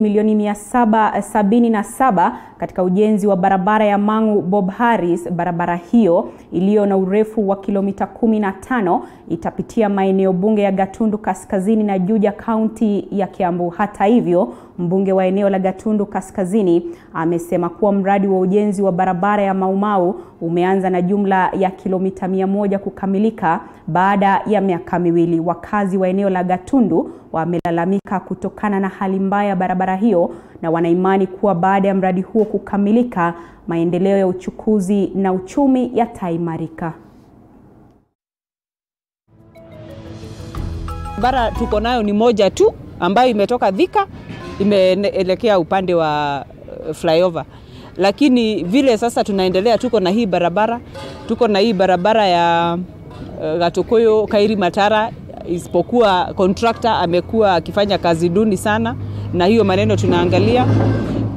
milioni 777 eh, katika ujenzi wa barabara ya Mang'u Bob Harris. Barabara hiyo iliyo na urefu wa kilomita 15 itapitia maeneo bunge ya Gatundu Kaskazini na Juja, kaunti ya Kiambu. Hata hivyo, mbunge wa eneo la Gatundu Kaskazini amesema kuwa mradi wa ujenzi wa barabara ya maumau umeanza na jumla ya kilomita 100 kukamilika baada ya miaka miwili. Wakazi wa eneo la Gatundu wamelalamika kutokana na hali mbaya barabara barabara hiyo na wanaimani kuwa baada ya mradi huo kukamilika, maendeleo ya uchukuzi na uchumi yataimarika. Barabara tuko nayo ni moja tu ambayo imetoka Thika imeelekea upande wa eh, flyover lakini vile sasa tunaendelea, tuko na hii barabara, tuko na hii barabara ya eh, Gatukuyu Kairi Matara, isipokuwa contractor amekuwa akifanya kazi duni sana na hiyo maneno tunaangalia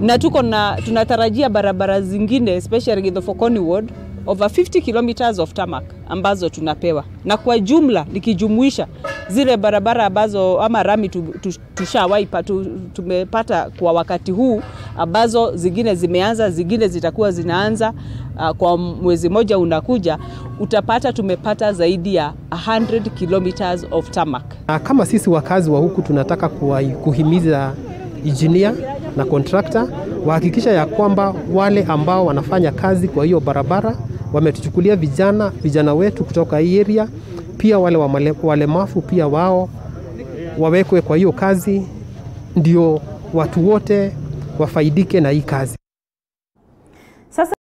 na tuko na tunatarajia barabara zingine especially Fokoni ward over 50 kilometers of tarmac ambazo tunapewa, na kwa jumla nikijumuisha zile barabara ambazo ama rami tushawahi tumepata kwa wakati huu, ambazo zingine zimeanza, zingine zitakuwa zinaanza uh, kwa mwezi moja unakuja, utapata tumepata zaidi ya 100 kilometers of tarmac. Kama sisi wakazi wa huku tunataka kuhimiza engineer na contractor wahakikisha ya kwamba wale ambao wanafanya kazi kwa hiyo barabara wametuchukulia vijana vijana wetu kutoka hii area, pia wale walemafu pia wao wawekwe kwa hiyo kazi, ndio watu wote wafaidike na hii kazi.